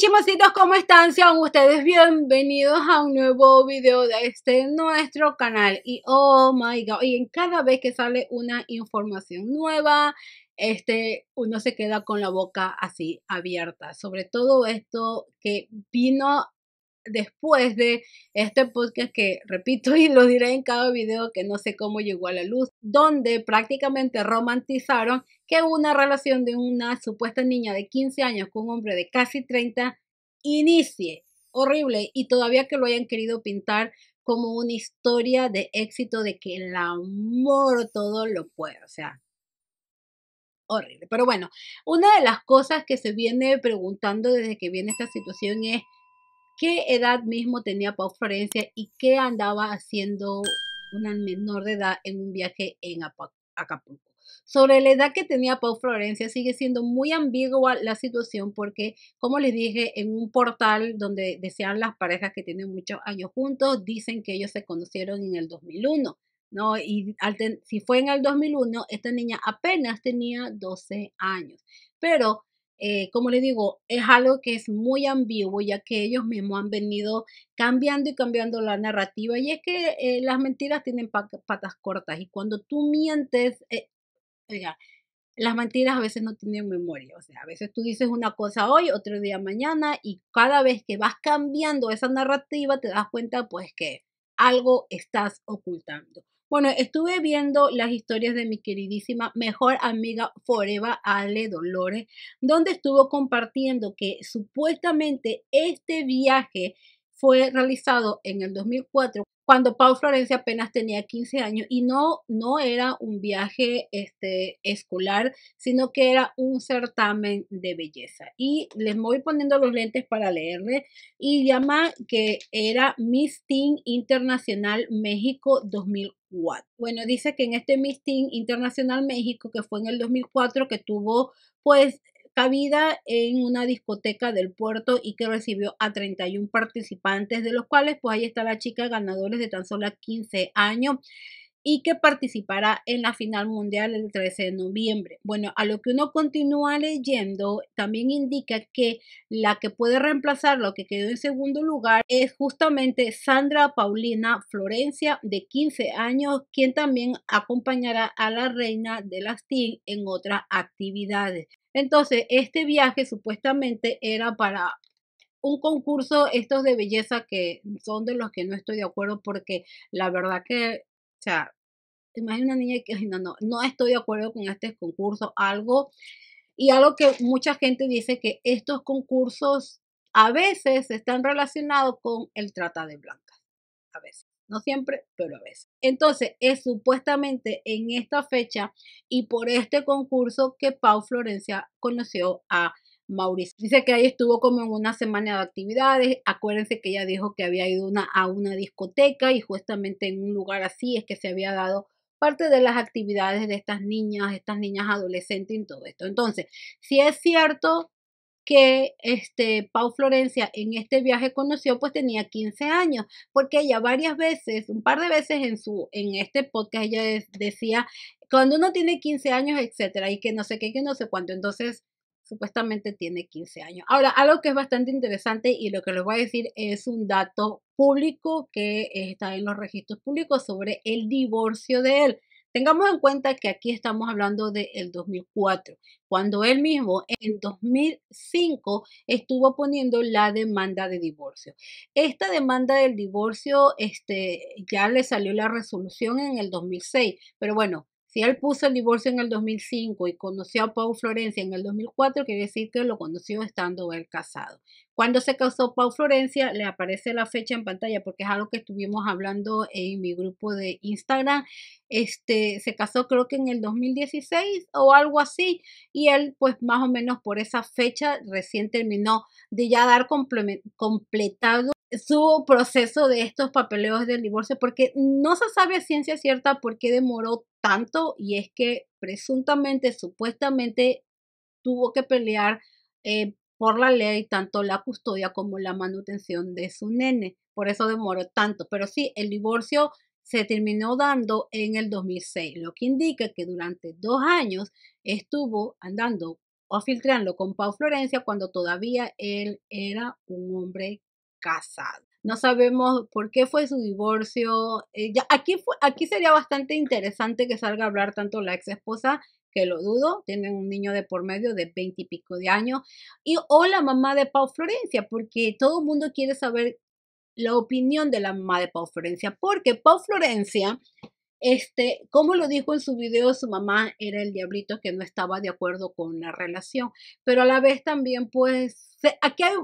chicos! ¿cómo están? Sean ustedes bienvenidos a un nuevo video de este nuestro canal. Y oh my god, y en cada vez que sale una información nueva, este, uno se queda con la boca así abierta. Sobre todo esto que vino después de este podcast que repito y lo diré en cada video que no sé cómo llegó a la luz, donde prácticamente romantizaron que una relación de una supuesta niña de 15 años con un hombre de casi 30 inicie. Horrible y todavía que lo hayan querido pintar como una historia de éxito de que el amor todo lo puede, o sea, horrible. Pero bueno, una de las cosas que se viene preguntando desde que viene esta situación es qué edad mismo tenía Pau Florencia y qué andaba haciendo una menor de edad en un viaje en Acapulco. Sobre la edad que tenía Pau Florencia sigue siendo muy ambigua la situación porque, como les dije, en un portal donde decían las parejas que tienen muchos años juntos, dicen que ellos se conocieron en el 2001, ¿no? Y si fue en el 2001, esta niña apenas tenía 12 años. Pero eh, como les digo, es algo que es muy ambiguo, ya que ellos mismos han venido cambiando y cambiando la narrativa. Y es que eh, las mentiras tienen patas cortas y cuando tú mientes, eh, oiga, las mentiras a veces no tienen memoria, o sea, a veces tú dices una cosa hoy, otro día mañana, y cada vez que vas cambiando esa narrativa te das cuenta pues que algo estás ocultando. Bueno, estuve viendo las historias de mi queridísima mejor amiga Foreva Ale Dolores, donde estuvo compartiendo que supuestamente este viaje fue realizado en el 2004 cuando Pau Florencia apenas tenía 15 años y no, no era un viaje este, escolar, sino que era un certamen de belleza. Y les voy poniendo los lentes para leerle y llama que era Miss Teen Internacional México 2004. Bueno, dice que en este Miss Teen Internacional México, que fue en el 2004, que tuvo pues cabida en una discoteca del puerto y que recibió a 31 participantes, de los cuales pues ahí está la chica ganadores de tan solo 15 años y que participará en la final mundial el 13 de noviembre. Bueno, a lo que uno continúa leyendo, también indica que la que puede reemplazar lo que quedó en segundo lugar es justamente Sandra Paulina Florencia, de 15 años, quien también acompañará a la reina de las TIN en otras actividades. Entonces, este viaje supuestamente era para un concurso, estos de belleza que son de los que no estoy de acuerdo porque la verdad que, o sea, imagina una niña que, no, no, no estoy de acuerdo con este concurso, algo, y algo que mucha gente dice que estos concursos a veces están relacionados con el trata de blancas, a veces no siempre, pero a veces. Entonces, es supuestamente en esta fecha y por este concurso que Pau Florencia conoció a Mauricio. Dice que ahí estuvo como en una semana de actividades. Acuérdense que ella dijo que había ido a una discoteca y justamente en un lugar así es que se había dado parte de las actividades de estas niñas, estas niñas adolescentes y todo esto. Entonces, si es cierto que este, Pau Florencia en este viaje conoció, pues tenía 15 años, porque ella varias veces, un par de veces en, su, en este podcast, ella decía, cuando uno tiene 15 años, etcétera, y que no sé qué, que no sé cuánto, entonces supuestamente tiene 15 años. Ahora, algo que es bastante interesante y lo que les voy a decir es un dato público que está en los registros públicos sobre el divorcio de él. Tengamos en cuenta que aquí estamos hablando del 2004, cuando él mismo en 2005 estuvo poniendo la demanda de divorcio. Esta demanda del divorcio este, ya le salió la resolución en el 2006, pero bueno, si él puso el divorcio en el 2005 y conoció a Pau Florencia en el 2004, quiere decir que lo conoció estando él casado. Cuando se casó Pau Florencia, le aparece la fecha en pantalla porque es algo que estuvimos hablando en mi grupo de Instagram. Este, se casó creo que en el 2016 o algo así y él pues más o menos por esa fecha recién terminó de ya dar completado su proceso de estos papeleos del divorcio, porque no se sabe a ciencia cierta por qué demoró tanto y es que presuntamente, supuestamente, tuvo que pelear eh, por la ley tanto la custodia como la manutención de su nene. Por eso demoró tanto. Pero sí, el divorcio se terminó dando en el 2006, lo que indica que durante dos años estuvo andando o filtrando con Pau Florencia cuando todavía él era un hombre casado, No sabemos por qué fue su divorcio. Eh, aquí, aquí sería bastante interesante que salga a hablar tanto la ex esposa, que lo dudo, tienen un niño de por medio de veinte y pico de años, y o la mamá de Pau Florencia, porque todo el mundo quiere saber la opinión de la mamá de Pau Florencia, porque Pau Florencia este, como lo dijo en su video, su mamá era el diablito que no estaba de acuerdo con la relación, pero a la vez también, pues, aquí hay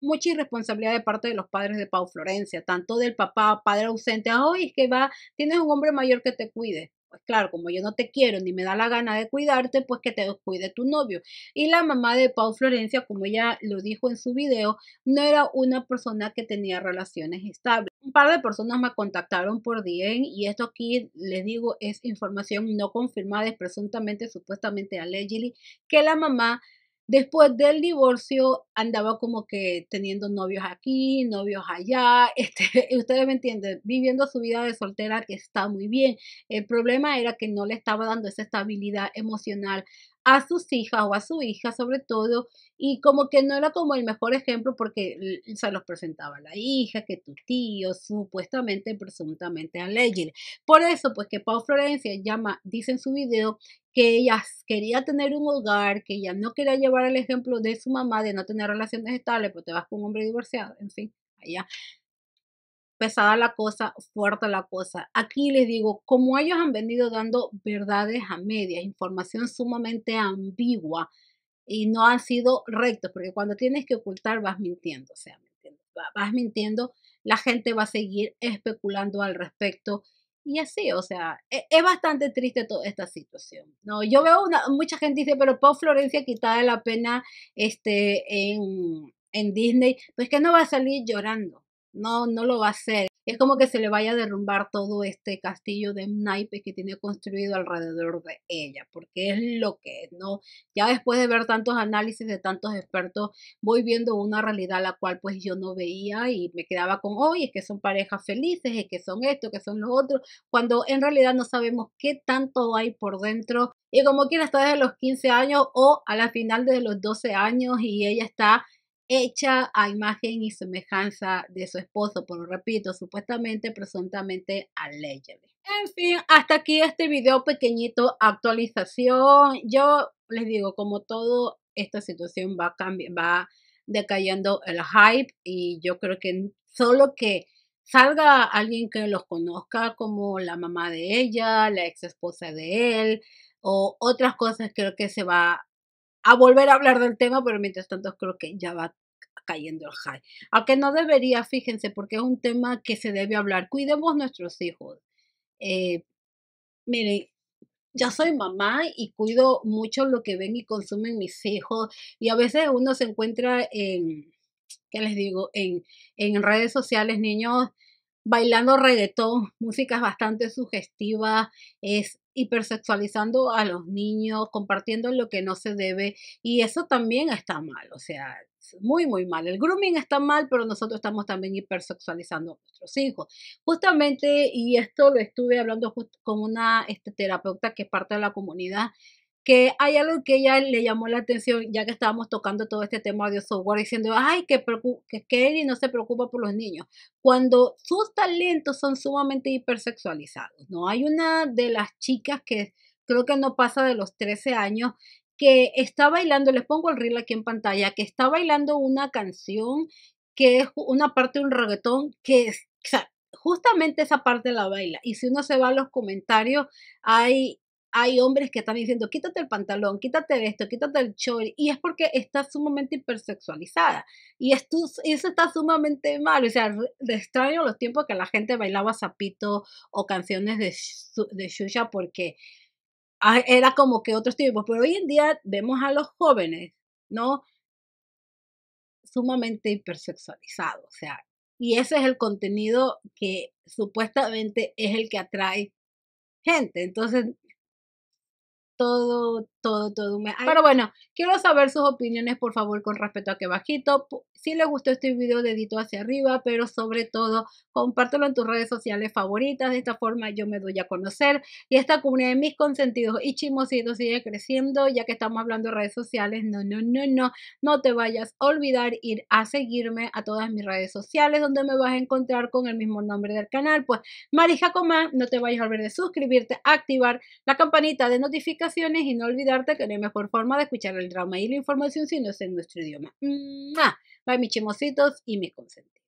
mucha irresponsabilidad de parte de los padres de Pau Florencia, tanto del papá, padre ausente, hoy es que va, tienes un hombre mayor que te cuide. Pues claro, como yo no te quiero ni me da la gana de cuidarte, pues que te cuide tu novio. Y la mamá de Pau Florencia, como ella lo dijo en su video, no era una persona que tenía relaciones estables. Un par de personas me contactaron por DM y esto aquí les digo es información no confirmada, es presuntamente, supuestamente, allegedly, que la mamá Después del divorcio andaba como que teniendo novios aquí, novios allá, este, ustedes me entienden, viviendo su vida de soltera que está muy bien. El problema era que no le estaba dando esa estabilidad emocional a sus hijas o a su hija sobre todo, y como que no era como el mejor ejemplo porque se los presentaba la hija, que tu tío, supuestamente, presuntamente a Legend. Por eso, pues que Pau Florencia llama, dice en su video, que ella quería tener un hogar, que ella no quería llevar el ejemplo de su mamá de no tener relaciones estables, pues te vas con un hombre divorciado, en fin, allá. Pesada la cosa, fuerte la cosa. Aquí les digo, como ellos han venido dando verdades a medias, información sumamente ambigua y no han sido rectos, porque cuando tienes que ocultar vas mintiendo, o sea, vas mintiendo, la gente va a seguir especulando al respecto y así, o sea, e, es, bastante triste toda esta situación. No, yo veo una, mucha gente dice, pero Pau Florencia quitada la pena este, en, en Disney, pues que no va a salir llorando. No, no lo va a hacer es como que se le vaya a derrumbar todo este castillo de naipes que tiene construido alrededor de ella, porque es lo que es, ¿no? Ya después de ver tantos análisis de tantos expertos, voy viendo una realidad la cual pues yo no veía y me quedaba con, hoy es que son parejas felices, es que son esto, que son lo otro, cuando en realidad no sabemos qué tanto hay por dentro. Y como quiera está desde los 15 años o a la final de los 12 años y ella está hecha a imagen y semejanza de su esposo, pero repito, supuestamente, presuntamente allegedly. En fin, hasta aquí este video pequeñito, actualización. Yo les digo, como todo, esta situación va, va decayendo el hype y yo creo que solo que salga alguien que los conozca como la mamá de ella, la ex esposa de él o otras cosas creo que se va a volver a hablar del tema, pero mientras tanto creo que ya va cayendo el high. Aunque no debería, fíjense, porque es un tema que se debe hablar. Cuidemos nuestros hijos. Eh, miren, ya soy mamá y cuido mucho lo que ven y consumen mis hijos. Y a veces uno se encuentra en, ¿qué les digo? En, redes sociales, niños bailando reggaetón, músicas bastante sugestiva, es hipersexualizando a los niños, compartiendo lo que no se debe y eso también está mal, o sea, muy, muy mal. El grooming está mal, pero nosotros estamos también hipersexualizando a nuestros hijos. Justamente, y esto lo estuve hablando con una este, terapeuta que es parte de la comunidad, que hay algo que ella le llamó la atención, ya que estábamos tocando todo este tema de software, diciendo, ay, que, que Kelly no se preocupa por los niños, cuando sus talentos son sumamente hipersexualizados, ¿no? Hay una de las chicas que creo que no pasa de los 13 años que está bailando, les pongo el reel aquí en pantalla, que está bailando una canción que es una parte de un reggaetón que justamente esa parte la baila. Y si uno se va a los comentarios, hay hay hombres que están diciendo, quítate el pantalón, quítate de esto, quítate el short, y es porque está sumamente hipersexualizada. Y eso está sumamente mal. O sea, de extraño los tiempos que la gente bailaba zapitos o canciones de, de Shusha porque ah, era como que otros tiempos. Pero hoy en día vemos a los jóvenes, ¿no? Sumamente hipersexualizados. O sea, y ese es el contenido que supuestamente es el que atrae gente. Entonces, todo, todo, todo Pero bueno, quiero saber sus opiniones, por favor, con respecto a que bajito. Si les gustó este video, dedito hacia arriba, pero sobre todo, compártelo en tus redes sociales favoritas. De esta forma yo me doy a conocer y esta comunidad de mis consentidos y chismositos sigue creciendo, ya que estamos hablando de redes sociales. No, no, no, no. No te vayas a olvidar ir a seguirme a todas mis redes sociales, donde me vas a encontrar con el mismo nombre del canal. Pues Marija Comán, no te vayas a olvidar de suscribirte, activar la campanita de notificaciones y no olvidar que no hay mejor forma de escuchar el drama y la información si no es en nuestro idioma. Bye mis chimositos y me consentidos.